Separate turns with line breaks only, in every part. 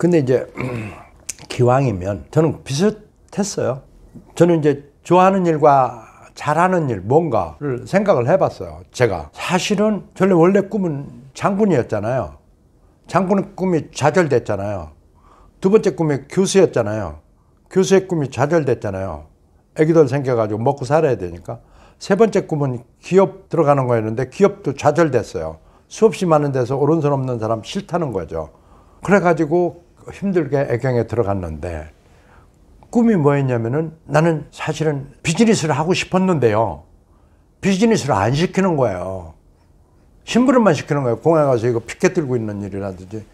근데 이제 기왕이면 저는 비슷했어요. 저는 이제 좋아하는 일과 잘하는 일 뭔가를 생각을 해봤어요. 제가 사실은 원래 원래 꿈은 장군이었잖아요. 장군의 꿈이 좌절됐잖아요. 두 번째 꿈이 교수였잖아요. 교수의 꿈이 좌절됐잖아요. 애기들 생겨가지고 먹고 살아야 되니까. 세 번째 꿈은 기업 들어가는 거였는데 기업도 좌절됐어요. 수없이 많은 데서 오른손 없는 사람 싫다는 거죠. 그래가지고 힘들게 애경에 들어갔는데 꿈이 뭐였냐면은 나는 사실은 비즈니스를 하고 싶었는데요. 비즈니스를 안 시키는 거예요. 심부름만 시키는 거예요. 공항에 가서 이거 피켓 들고 있는 일이라든지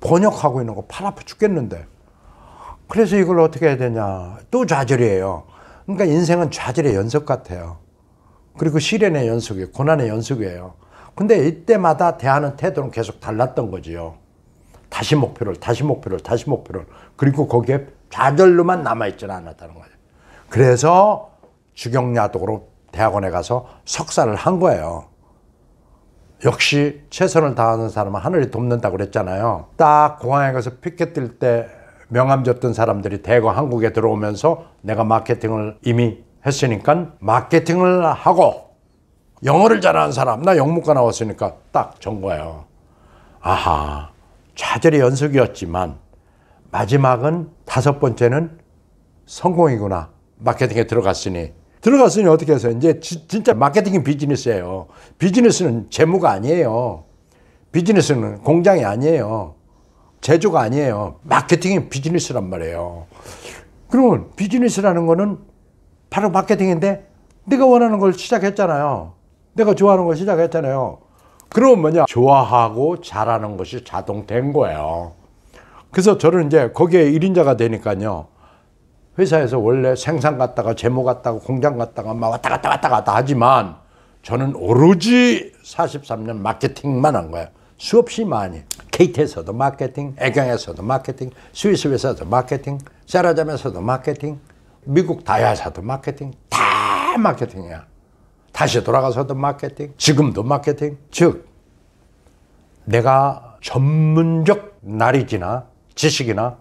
번역하고 있는 거 팔 아파 죽겠는데. 그래서 이걸 어떻게 해야 되냐. 또 좌절이에요. 그러니까 인생은 좌절의 연속 같아요. 그리고 시련의 연속이에요. 고난의 연속이에요. 근데 이때마다 대하는 태도는 계속 달랐던 거지요. 다시 목표를, 다시 목표를, 다시 목표를. 그리고 거기에 좌절로만 남아있지는 않았다는 거예요. 그래서 주경야독으로 대학원에 가서 석사를 한 거예요. 역시 최선을 다하는 사람은 하늘이 돕는다고 그랬잖아요. 딱 공항에 가서 피켓 뜰 때 명함 줬던 사람들이 대거 한국에 들어오면서 내가 마케팅을 이미 했으니까 마케팅을 하고 영어를 잘하는 사람, 나 영문과 나왔으니까 딱 전 거예요. 아하. 좌절의 연속이었지만 마지막은 다섯 번째는 성공이구나. 마케팅에 들어갔으니. 들어갔으니 어떻게 해서 이제 지, 진짜 마케팅 이 비즈니스예요. 비즈니스는 재무가 아니에요. 비즈니스는 공장이 아니에요. 제조가 아니에요. 마케팅이 비즈니스란 말이에요. 그러면 비즈니스라는 거는 바로 마케팅인데 내가 원하는 걸 시작했잖아요. 내가 좋아하는 걸 시작했잖아요. 그러면 뭐냐 좋아하고 잘하는 것이 자동 된 거예요 그래서 저는 이제 거기에 일인자가 되니까요 회사에서 원래 생산 갔다가 재무 갔다가 공장 갔다가 막 왔다 갔다 왔다 갔다 하지만 저는 오로지 43년 마케팅만 한 거예요 수없이 많이 케이 t 에서도 마케팅, 애경에서도 마케팅, 스위스 에서도 마케팅, 세라잠에서도 마케팅, 미국 다이아사도 마케팅 다 마케팅이야 다시 돌아가서도 마케팅, 지금도 마케팅. 즉, 내가 전문적 날이지나 지식이나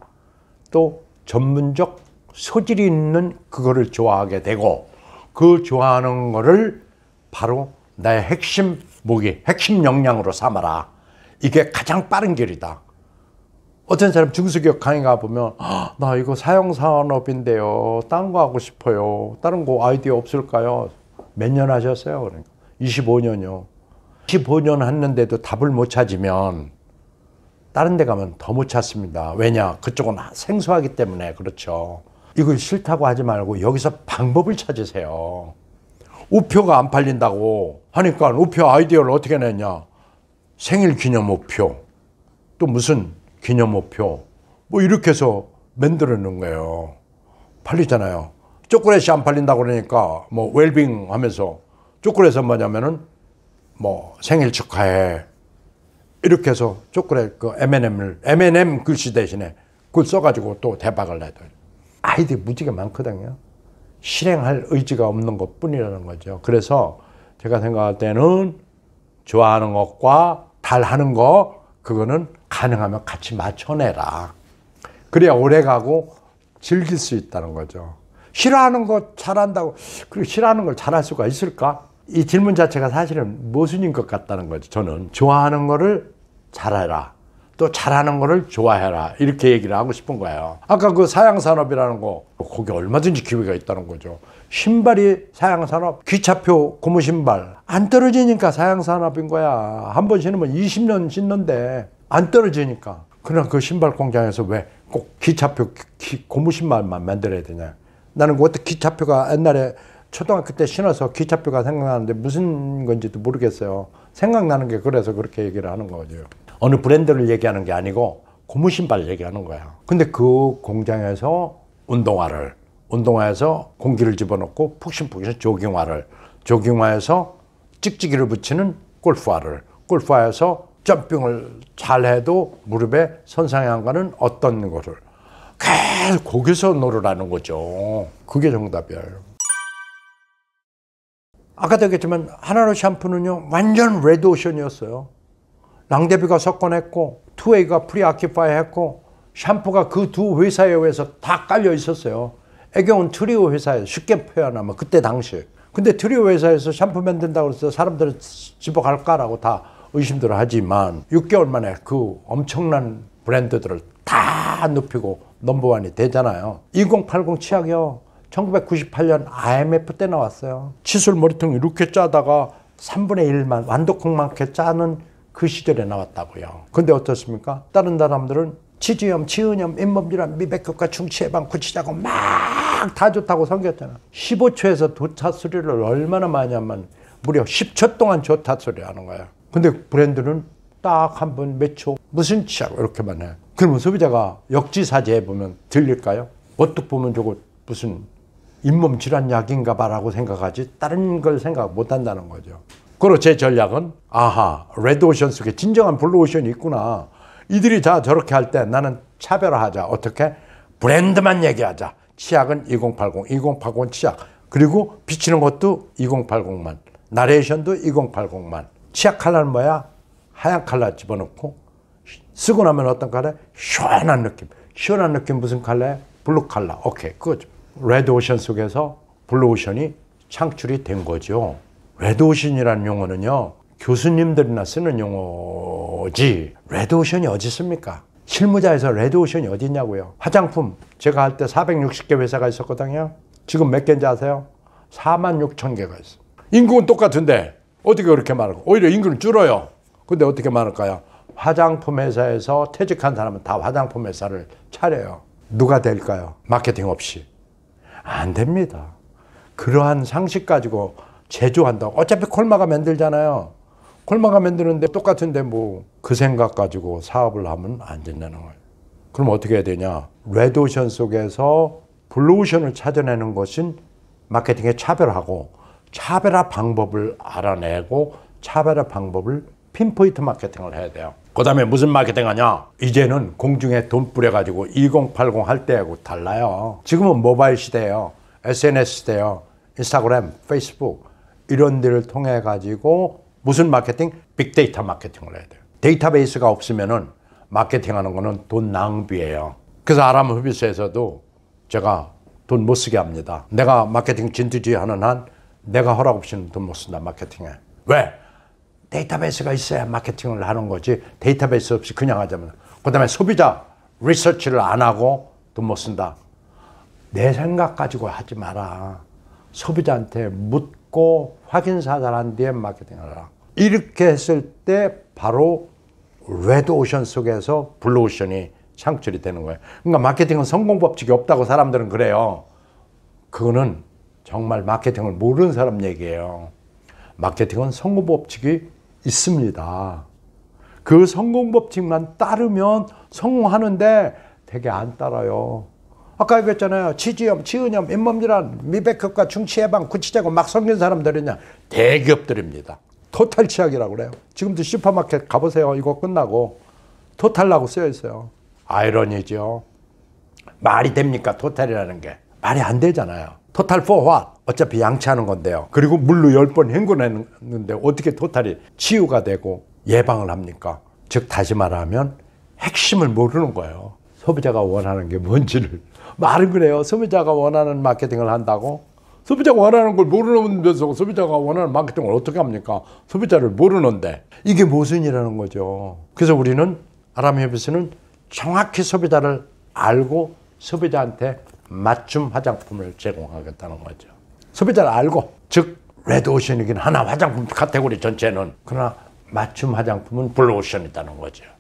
또 전문적 소질이 있는 그거를 좋아하게 되고 그 좋아하는 거를 바로 나의 핵심 무기, 핵심 역량으로 삼아라. 이게 가장 빠른 길이다. 어떤 사람 중소기업 강의 가보면 아, 나 이거 사형산업인데요딴 거 하고 싶어요. 다른 거 아이디어 없을까요? 몇년 하셨어요? 그러니까 25년요. 25년 했는데도 답을 못 찾으면 다른 데 가면 더 못 찾습니다. 왜냐? 그쪽은 생소하기 때문에 그렇죠. 이거 싫다고 하지 말고 여기서 방법을 찾으세요. 우표가 안 팔린다고 하니까 우표 아이디어를 어떻게 냈냐? 생일 기념 우표, 또 무슨 기념 우표, 뭐 이렇게 해서 만들어 놓은 거예요. 팔리잖아요. 초콜릿이 안 팔린다 그러니까 뭐 웰빙 하면서 초콜릿은 뭐냐면은 뭐 생일 축하해 이렇게 해서 초콜릿 그 M&M을 M&M 글씨 대신에 그걸 써가지고 또 대박을 내더 아이들이 무지개 많거든요. 실행할 의지가 없는 것 뿐이라는 거죠. 그래서 제가 생각할 때는 좋아하는 것과 달하는 거 그거는 가능하면 같이 맞춰내라. 그래야 오래 가고 즐길 수 있다는 거죠. 싫어하는 거 잘한다고 그리고 싫어하는 걸 잘할 수가 있을까? 이 질문 자체가 사실은 모순인 것 같다는 거죠. 저는 좋아하는 거를 잘해라. 또 잘하는 거를 좋아해라. 이렇게 얘기를 하고 싶은 거예요. 아까 그 사양산업이라는 거, 거기 얼마든지 기회가 있다는 거죠. 신발이 사양산업, 귀차표 고무신발. 안 떨어지니까 사양산업인 거야. 한 번 신으면 20년 신는데 안 떨어지니까. 그러나 그 신발 공장에서 왜 꼭귀차표 기, 고무신발만 만들어야 되냐. 나는 어떻게 기차표가 옛날에 초등학교 때 신어서 기차표가 생각나는데 무슨 건지도 모르겠어요. 생각나는 게 그래서 그렇게 얘기를 하는 거죠. 어느 브랜드를 얘기하는 게 아니고 고무신발 얘기하는 거야. 근데 그 공장에서 운동화를, 운동화에서 공기를 집어넣고 푹신푹신 조깅화를, 조깅화에서 찍찍이를 붙이는 골프화를, 골프화에서 점핑을 잘 해도 무릎에 손상이안가는 어떤 거를 계속 거기서 놀으라는 거죠. 그게 정답이에요. 아까도 얘기했지만 하나로 샴푸는요 완전 레드 오션이었어요. 랑데비가 석권했고 투웨이가 프리아키파이 했고 샴푸가 그 두 회사에 의해서 다 깔려 있었어요. 애경은 트리오 회사에 쉽게 표현하면 그때 당시. 근데 트리오 회사에서 샴푸 만든다고 해서 사람들을 집어갈까라고 다 의심들을 하지만 6개월 만에 그 엄청난 브랜드들을 다 눕히고 넘버원이 되잖아요. 2080 치약이요. 1998년 IMF 때 나왔어요. 치술 머리통 이렇게 짜다가 3분의 1만 완도콩만큼 짜는 그 시절에 나왔다고요. 근데 어떻습니까? 다른 사람들은 치주염, 치은염, 잇몸질환, 미백효과, 충치 예방, 구취자고막 다 좋다고 성겼잖아. 15초에서 도차 수리를 얼마나 많이 하면 무려 10초 동안 좋다 소리 하는 거야. 근데 브랜드는 딱 한 번 몇 초 무슨 치약 이렇게만 해. 그러면 소비자가 역지사지해 보면 들릴까요? 어떻게 보면 저거 무슨 잇몸 질환 약인가 봐라고 생각하지 다른 걸 생각 못 한다는 거죠. 그리고 제 전략은 아하 레드오션 속에 진정한 블루오션이 있구나. 이들이 다 저렇게 할 때 나는 차별화하자. 어떻게? 브랜드만 얘기하자. 치약은 2080, 2080 치약. 그리고 비치는 것도 2080만. 나레이션도 2080만. 치약 칼라는 뭐야? 하얀 칼라 집어넣고 쓰고 나면 어떤 칼라? 시원한 느낌. 시원한 느낌 무슨 칼라 블루 칼라. 오케이. 그거죠. 레드 오션 속에서 블루 오션이 창출이 된 거죠. 레드 오션이라는 용어는요. 교수님들이나 쓰는 용어지. 레드 오션이 어디 있습니까? 실무자에서 레드 오션이 어디 있냐고요. 화장품 제가 할 때 460개 회사가 있었거든요. 지금 몇 개인지 아세요? 4만 6천 개가 있어. 인구는 똑같은데 어떻게 그렇게 많을까? 오히려 인구는 줄어요. 근데 어떻게 많을까요? 화장품 회사에서 퇴직한 사람은 다 화장품 회사를 차려요. 누가 될까요? 마케팅 없이. 안 됩니다. 그러한 상식 가지고 제조한다. 어차피 콜마가 만들잖아요. 콜마가 만드는데 똑같은데 뭐 그 생각 가지고 사업을 하면 안 된다는 거예요. 그럼 어떻게 해야 되냐? 레드오션 속에서 블루오션을 찾아내는 것은 마케팅의 차별하고 차별화 방법을 알아내고 차별화 방법을 핀포인트 마케팅을 해야 돼요 그 다음에 무슨 마케팅 하냐 이제는 공중에 돈 뿌려가지고 2080 할 때하고 달라요 지금은 모바일 시대예요 SNS 시대예요 인스타그램 페이스북 이런 데를 통해 가지고 무슨 마케팅? 빅데이터 마케팅을 해야 돼요 데이터베이스가 없으면은 마케팅하는 거는 돈 낭비예요 그래서 아람 흡입소에서도 제가 돈 못 쓰게 합니다 내가 마케팅 진두지휘 하는 한 내가 허락 없이는 돈 못 쓴다 마케팅에 왜? 데이터베이스가 있어야 마케팅을 하는 거지 데이터베이스 없이 그냥 하자면 그 다음에 소비자 리서치를 안 하고 돈 못 쓴다 내 생각 가지고 하지 마라 소비자한테 묻고 확인사살한 뒤에 마케팅을 하라 이렇게 했을 때 바로 레드오션 속에서 블루오션이 창출이 되는 거예요 그러니까 마케팅은 성공 법칙이 없다고 사람들은 그래요 그거는 정말 마케팅을 모르는 사람 얘기예요 마케팅은 성공 법칙이 있습니다. 그 성공 법칙만 따르면 성공하는데 되게 안 따라요. 아까 얘기했잖아요. 치지염, 치은염, 잇몸질환, 미백흡과 중치예방, 구치제고 막섞긴 사람들이냐. 대기업들입니다. 토탈 치약이라고 그래요. 지금도 슈퍼마켓 가보세요. 이거 끝나고. 토탈라고 쓰여 있어요. 아이러니죠. 말이 됩니까? 토탈이라는 게. 말이 안 되잖아요. 토탈 포화 어차피 양치하는 건데요. 그리고 물로 열 번 헹궈냈는데 어떻게 토탈이 치유가 되고 예방을 합니까? 즉 다시 말하면 핵심을 모르는 거예요. 소비자가 원하는 게 뭔지를 말은 그래요. 소비자가 원하는 마케팅을 한다고 소비자가 원하는 걸모르는데서 소비자가 원하는 마케팅을 어떻게 합니까? 소비자를 모르는데 이게 모순이라는 거죠. 그래서 우리는 아람협의서는 정확히 소비자를 알고 소비자한테 맞춤 화장품을 제공하겠다는 거죠. 소비자를 알고 즉 레드오션이긴 하나 화장품 카테고리 전체는 그러나 맞춤 화장품은 블루오션이다는 거죠.